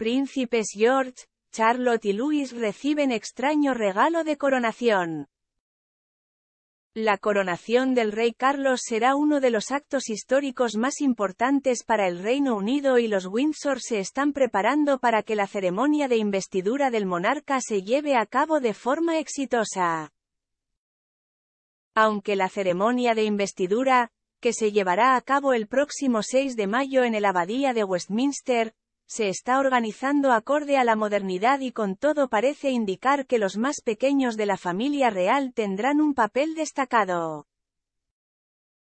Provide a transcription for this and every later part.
príncipes George, Charlotte y Louis reciben extraño regalo de coronación. La coronación del rey Carlos será uno de los actos históricos más importantes para el Reino Unido y los Windsor se están preparando para que la ceremonia de investidura del monarca se lleve a cabo de forma exitosa. Aunque la ceremonia de investidura, que se llevará a cabo el próximo 6 de mayo en el Abadía de Westminster, se está organizando acorde a la modernidad y con todo parece indicar que los más pequeños de la familia real tendrán un papel destacado.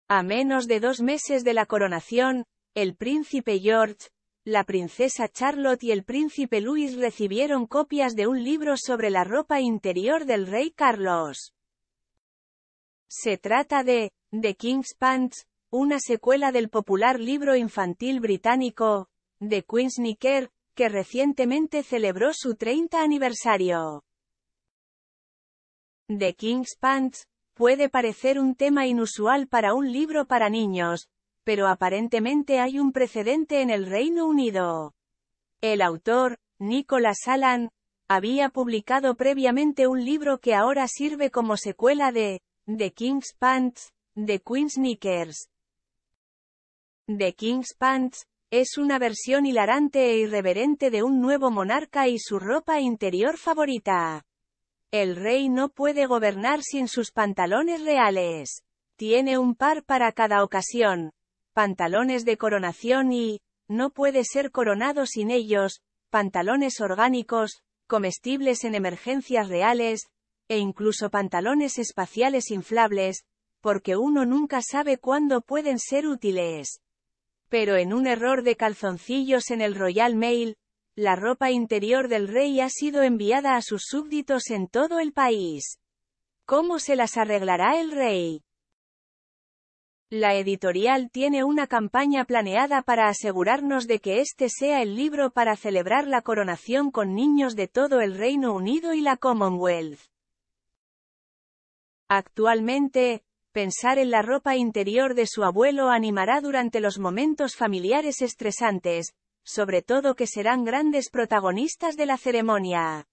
A menos de dos meses de la coronación, el príncipe George, la princesa Charlotte y el príncipe Louis recibieron copias de un libro sobre la ropa interior del rey Carlos. Se trata de The King's Pants, una secuela del popular libro infantil británico, de Queen's Knicker, que recientemente celebró su 30 aniversario. The King's Pants, puede parecer un tema inusual para un libro para niños, pero aparentemente hay un precedente en el Reino Unido. El autor, Nicolas Allan, había publicado previamente un libro que ahora sirve como secuela de The King's Pants, The Queen's Knickers. The King's Pants, es una versión hilarante e irreverente de un nuevo monarca y su ropa interior favorita. El rey no puede gobernar sin sus pantalones reales. Tiene un par para cada ocasión. Pantalones de coronación y, no puede ser coronado sin ellos, pantalones orgánicos, comestibles en emergencias reales, e incluso pantalones espaciales inflables, porque uno nunca sabe cuándo pueden ser útiles. Pero en un error de calzoncillos en el Royal Mail, la ropa interior del rey ha sido enviada a sus súbditos en todo el país. ¿Cómo se las arreglará el rey? La editorial tiene una campaña planeada para asegurarnos de que este sea el libro para celebrar la coronación con niños de todo el Reino Unido y la Commonwealth. Actualmente, Pensar en la ropa interior de su abuelo animará durante los momentos familiares estresantes, sobre todo que serán grandes protagonistas de la ceremonia.